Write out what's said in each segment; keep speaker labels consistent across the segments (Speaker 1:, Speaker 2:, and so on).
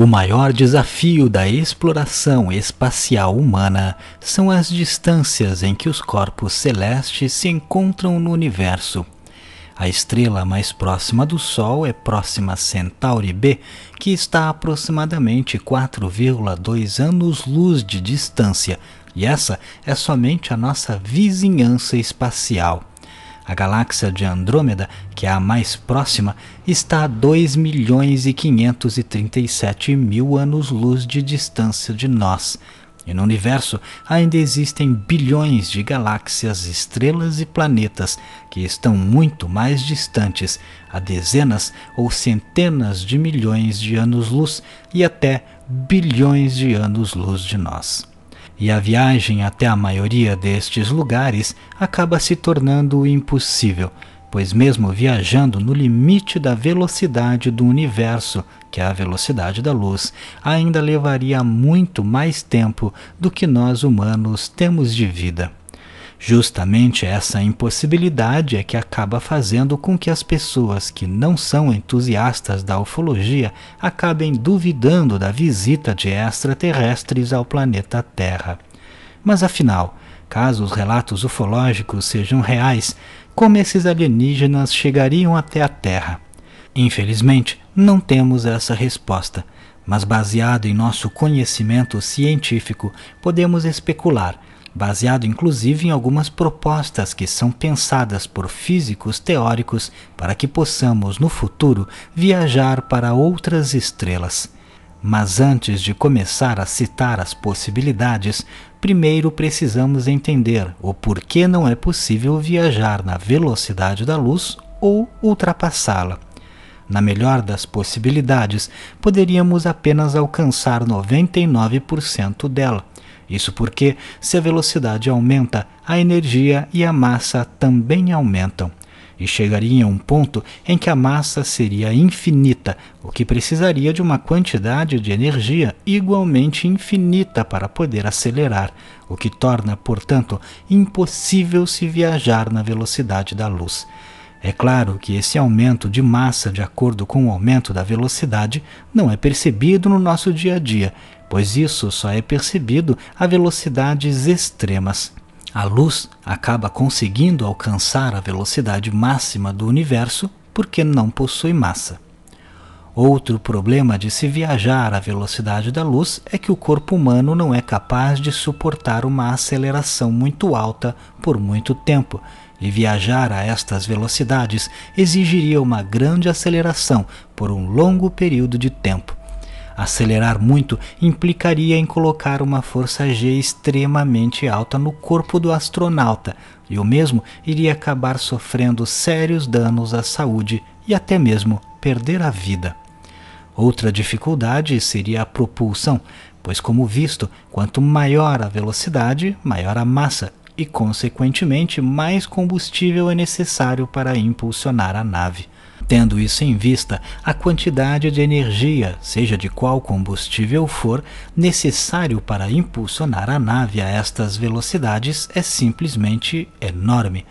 Speaker 1: O maior desafio da exploração espacial humana são as distâncias em que os corpos celestes se encontram no universo. A estrela mais próxima do Sol é Próxima Centauri b, que está a aproximadamente 4,2 anos-luz de distância, e essa é somente a nossa vizinhança espacial. A galáxia de Andrômeda, que é a mais próxima, está a 2 milhões e 537 mil anos-luz de distância de nós. E no universo ainda existem bilhões de galáxias, estrelas e planetas que estão muito mais distantes, a dezenas ou centenas de milhões de anos-luz e até bilhões de anos-luz de nós e a viagem até a maioria destes lugares acaba se tornando impossível, pois, mesmo viajando no limite da velocidade do universo, que é a velocidade da luz, ainda levaria muito mais tempo do que nós humanos temos de vida. Justamente essa impossibilidade é que acaba fazendo com que as pessoas que não são entusiastas da ufologia acabem duvidando da visita de extraterrestres ao planeta Terra. Mas afinal, caso os relatos ufológicos sejam reais, como esses alienígenas chegariam até a Terra? Infelizmente, não temos essa resposta, mas baseado em nosso conhecimento científico, podemos especular baseado inclusive em algumas propostas que são pensadas por físicos teóricos para que possamos, no futuro, viajar para outras estrelas. Mas antes de começar a citar as possibilidades, primeiro precisamos entender o porquê não é possível viajar na velocidade da luz ou ultrapassá-la. Na melhor das possibilidades, poderíamos apenas alcançar 99% dela isso porque, se a velocidade aumenta, a energia e a massa também aumentam. E chegaria a um ponto em que a massa seria infinita, o que precisaria de uma quantidade de energia igualmente infinita para poder acelerar, o que torna, portanto, impossível se viajar na velocidade da luz. É claro que esse aumento de massa de acordo com o aumento da velocidade não é percebido no nosso dia a dia, pois isso só é percebido a velocidades extremas. A luz acaba conseguindo alcançar a velocidade máxima do universo porque não possui massa. Outro problema de se viajar à velocidade da luz é que o corpo humano não é capaz de suportar uma aceleração muito alta por muito tempo, e viajar a estas velocidades exigiria uma grande aceleração por um longo período de tempo. Acelerar muito implicaria em colocar uma força G extremamente alta no corpo do astronauta, e o mesmo iria acabar sofrendo sérios danos à saúde e até mesmo perder a vida. Outra dificuldade seria a propulsão, pois, como visto, quanto maior a velocidade, maior a massa e, consequentemente, mais combustível é necessário para impulsionar a nave tendo isso em vista a quantidade de energia, seja de qual combustível for, necessário para impulsionar a nave a estas velocidades é simplesmente enorme.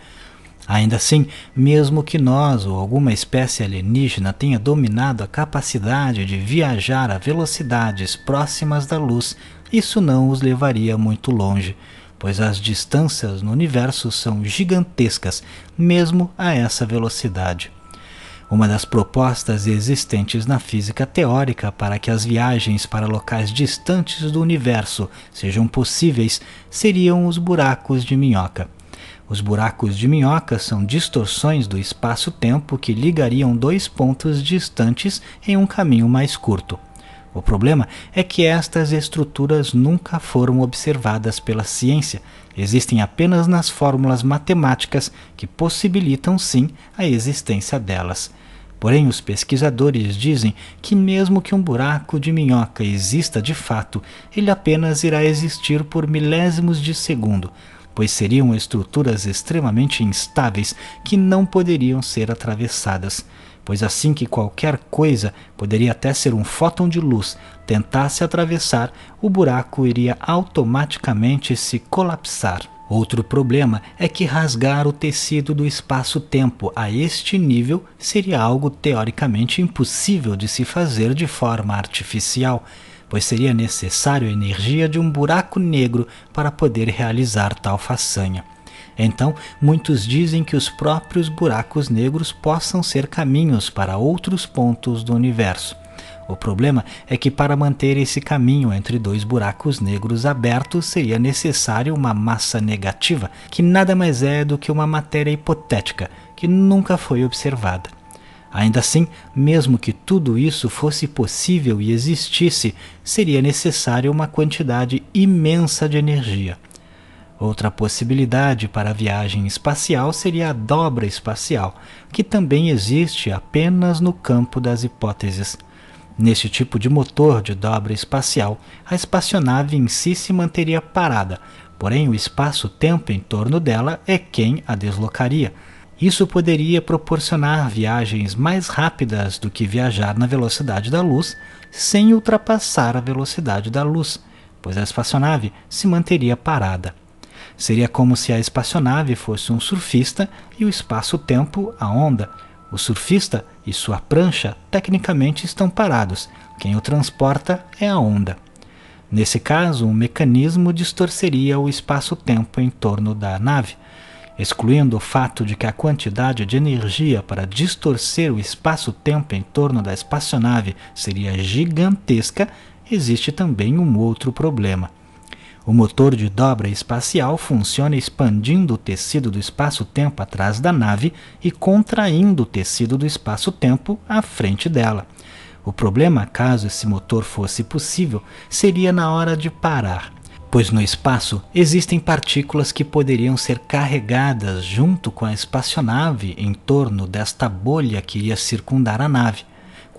Speaker 1: Ainda assim, mesmo que nós ou alguma espécie alienígena tenha dominado a capacidade de viajar a velocidades próximas da luz, isso não os levaria muito longe, pois as distâncias no universo são gigantescas, mesmo a essa velocidade uma das propostas existentes na física teórica para que as viagens para locais distantes do universo sejam possíveis seriam os buracos de minhoca. Os buracos de minhoca são distorções do espaço-tempo que ligariam dois pontos distantes em um caminho mais curto. O problema é que estas estruturas nunca foram observadas pela ciência, existem apenas nas fórmulas matemáticas que possibilitam sim a existência delas. Porém, os pesquisadores dizem que, mesmo que um buraco de minhoca exista de fato, ele apenas irá existir por milésimos de segundo, pois seriam estruturas extremamente instáveis que não poderiam ser atravessadas pois assim que qualquer coisa, poderia até ser um fóton de luz, tentasse atravessar, o buraco iria automaticamente se colapsar. Outro problema é que rasgar o tecido do espaço-tempo a este nível seria algo teoricamente impossível de se fazer de forma artificial, pois seria necessário a energia de um buraco negro para poder realizar tal façanha. Então, muitos dizem que os próprios buracos negros possam ser caminhos para outros pontos do universo. O problema é que para manter esse caminho entre dois buracos negros abertos seria necessário uma massa negativa, que nada mais é do que uma matéria hipotética, que nunca foi observada. Ainda assim, mesmo que tudo isso fosse possível e existisse, seria necessária uma quantidade imensa de energia. Outra possibilidade para a viagem espacial seria a dobra espacial, que também existe apenas no campo das hipóteses. Neste tipo de motor de dobra espacial, a espaçonave em si se manteria parada, porém o espaço-tempo em torno dela é quem a deslocaria. Isso poderia proporcionar viagens mais rápidas do que viajar na velocidade da luz, sem ultrapassar a velocidade da luz, pois a espaçonave se manteria parada. Seria como se a espaçonave fosse um surfista e o espaço-tempo a onda. O surfista e sua prancha tecnicamente estão parados, quem o transporta é a onda. Nesse caso, um mecanismo distorceria o espaço-tempo em torno da nave, excluindo o fato de que a quantidade de energia para distorcer o espaço-tempo em torno da espaçonave seria gigantesca. Existe também um outro problema. O motor de dobra espacial funciona expandindo o tecido do espaço-tempo atrás da nave e contraindo o tecido do espaço-tempo à frente dela. O problema, caso esse motor fosse possível, seria na hora de parar, pois no espaço existem partículas que poderiam ser carregadas junto com a espaçonave em torno desta bolha que ia circundar a nave.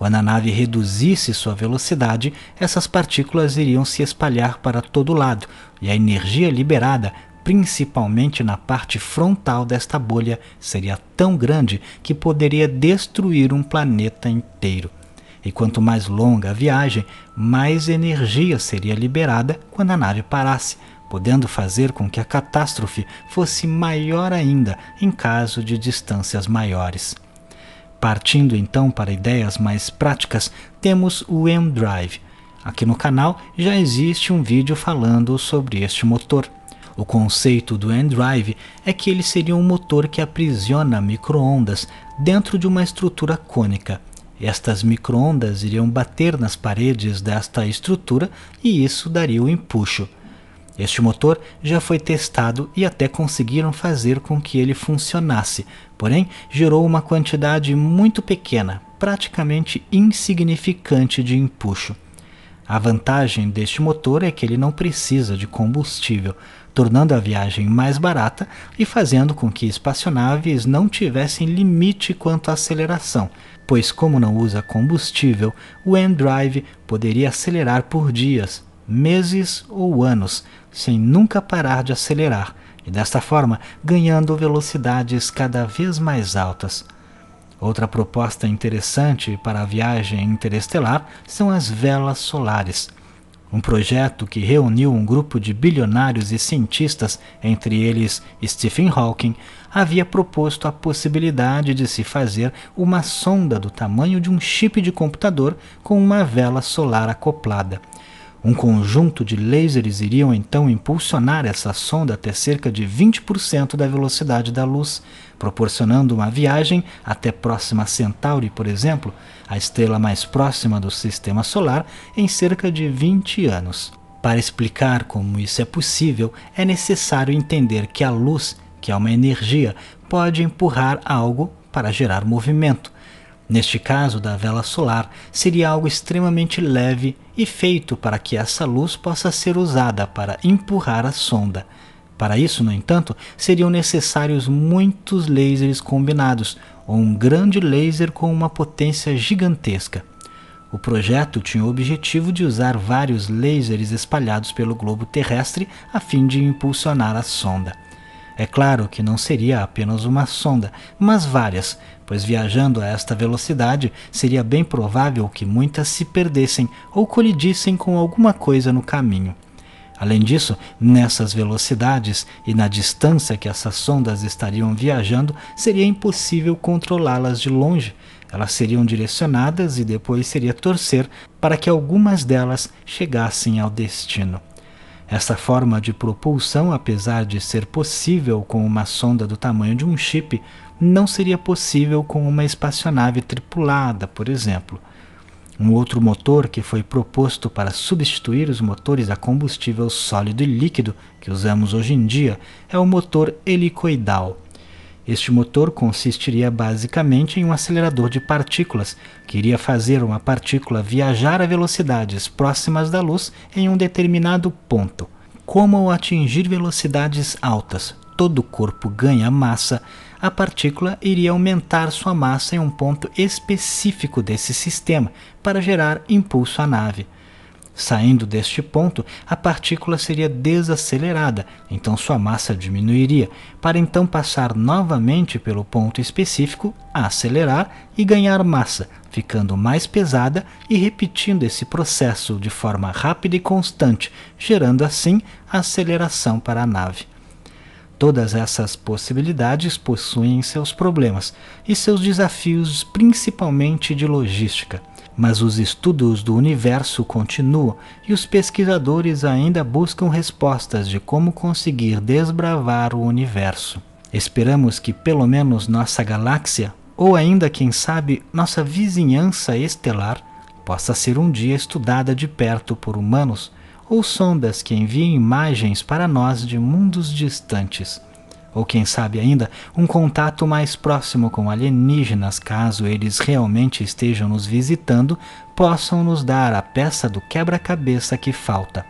Speaker 1: Quando a nave reduzisse sua velocidade, essas partículas iriam se espalhar para todo lado e a energia liberada, principalmente na parte frontal desta bolha, seria tão grande que poderia destruir um planeta inteiro. E quanto mais longa a viagem, mais energia seria liberada quando a nave parasse, podendo fazer com que a catástrofe fosse maior ainda em caso de distâncias maiores. Partindo então para ideias mais práticas, temos o M-Drive. Aqui no canal já existe um vídeo falando sobre este motor. O conceito do N-Drive é que ele seria um motor que aprisiona microondas dentro de uma estrutura cônica. Estas microondas iriam bater nas paredes desta estrutura e isso daria o um empuxo. Este motor já foi testado e até conseguiram fazer com que ele funcionasse, porém gerou uma quantidade muito pequena, praticamente insignificante de empuxo. A vantagem deste motor é que ele não precisa de combustível, tornando a viagem mais barata e fazendo com que espaçonaves não tivessem limite quanto à aceleração, pois, como não usa combustível, o N-Drive poderia acelerar por dias, meses ou anos, sem nunca parar de acelerar, e desta forma ganhando velocidades cada vez mais altas. Outra proposta interessante para a viagem interestelar são as velas solares. Um projeto que reuniu um grupo de bilionários e cientistas, entre eles Stephen Hawking, havia proposto a possibilidade de se fazer uma sonda do tamanho de um chip de computador com uma vela solar acoplada. Um conjunto de lasers iriam então impulsionar essa sonda até cerca de 20% da velocidade da luz, proporcionando uma viagem até Próxima Centauri, por exemplo, a estrela mais próxima do sistema solar, em cerca de 20 anos. Para explicar como isso é possível, é necessário entender que a luz, que é uma energia, pode empurrar algo para gerar movimento Neste caso da vela solar, seria algo extremamente leve e feito para que essa luz possa ser usada para empurrar a sonda. Para isso, no entanto, seriam necessários muitos lasers combinados, ou um grande laser com uma potência gigantesca. O projeto tinha o objetivo de usar vários lasers espalhados pelo globo terrestre a fim de impulsionar a sonda. É claro que não seria apenas uma sonda, mas várias, pois viajando a esta velocidade seria bem provável que muitas se perdessem ou colidissem com alguma coisa no caminho. Além disso, nessas velocidades e na distância que essas sondas estariam viajando, seria impossível controlá-las de longe. Elas seriam direcionadas e depois seria torcer para que algumas delas chegassem ao destino. Essa forma de propulsão, apesar de ser possível com uma sonda do tamanho de um chip, não seria possível com uma espaçonave tripulada, por exemplo. Um outro motor que foi proposto para substituir os motores a combustível sólido e líquido que usamos hoje em dia é o motor helicoidal. Este motor consistiria basicamente em um acelerador de partículas, que iria fazer uma partícula viajar a velocidades próximas da luz em um determinado ponto. Como ao atingir velocidades altas, todo o corpo ganha massa, a partícula iria aumentar sua massa em um ponto específico desse sistema para gerar impulso à nave. Saindo deste ponto, a partícula seria desacelerada, então sua massa diminuiria, para então passar novamente pelo ponto específico, acelerar e ganhar massa, ficando mais pesada e repetindo esse processo de forma rápida e constante, gerando assim aceleração para a nave. Todas essas possibilidades possuem seus problemas e seus desafios, principalmente de logística. Mas os estudos do universo continuam e os pesquisadores ainda buscam respostas de como conseguir desbravar o universo. Esperamos que pelo menos nossa galáxia, ou ainda quem sabe nossa vizinhança estelar, possa ser um dia estudada de perto por humanos ou sondas que enviem imagens para nós de mundos distantes ou quem sabe ainda, um contato mais próximo com alienígenas, caso eles realmente estejam nos visitando, possam nos dar a peça do quebra-cabeça que falta.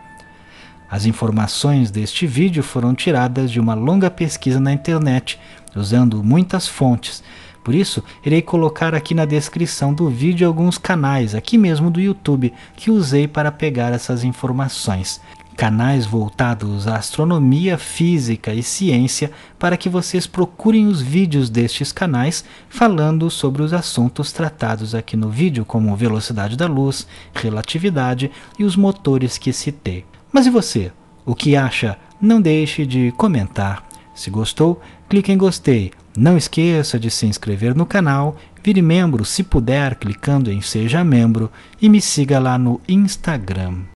Speaker 1: As informações deste vídeo foram tiradas de uma longa pesquisa na internet, usando muitas fontes. Por isso, irei colocar aqui na descrição do vídeo alguns canais, aqui mesmo do YouTube, que usei para pegar essas informações canais voltados à astronomia, física e ciência, para que vocês procurem os vídeos destes canais falando sobre os assuntos tratados aqui no vídeo, como velocidade da luz, relatividade e os motores que citei. Mas e você? O que acha? Não deixe de comentar. Se gostou, clique em gostei. Não esqueça de se inscrever no canal, vire membro se puder clicando em Seja Membro e me siga lá no Instagram.